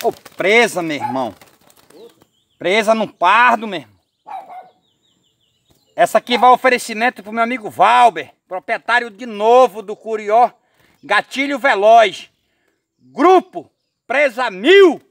Ô, presa, meu irmão. Presa no pardo, meu irmão. Essa aqui vai oferecimento pro meu amigo Valber, proprietário de novo do Curió, Gatilho Veloz. Grupo Presa Mil.